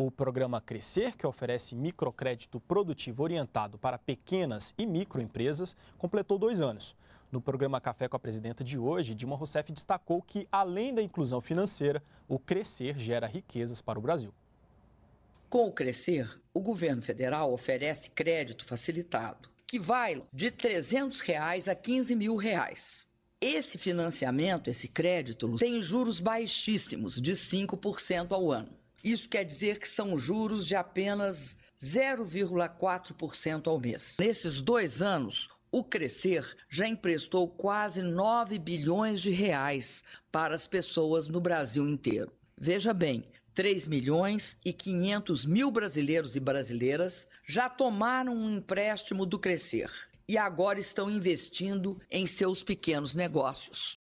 O programa Crescer, que oferece microcrédito produtivo orientado para pequenas e microempresas, completou dois anos. No programa Café com a Presidenta de hoje, Dilma Rousseff destacou que, além da inclusão financeira, o Crescer gera riquezas para o Brasil. Com o Crescer, o governo federal oferece crédito facilitado, que vai de R$ 300 reais a R$ 15 mil. Reais. Esse financiamento, esse crédito, tem juros baixíssimos, de 5% ao ano. Isso quer dizer que são juros de apenas 0,4% ao mês. Nesses dois anos, o Crescer já emprestou quase 9 bilhões de reais para as pessoas no Brasil inteiro. Veja bem, 3 milhões e 500 mil brasileiros e brasileiras já tomaram um empréstimo do Crescer e agora estão investindo em seus pequenos negócios.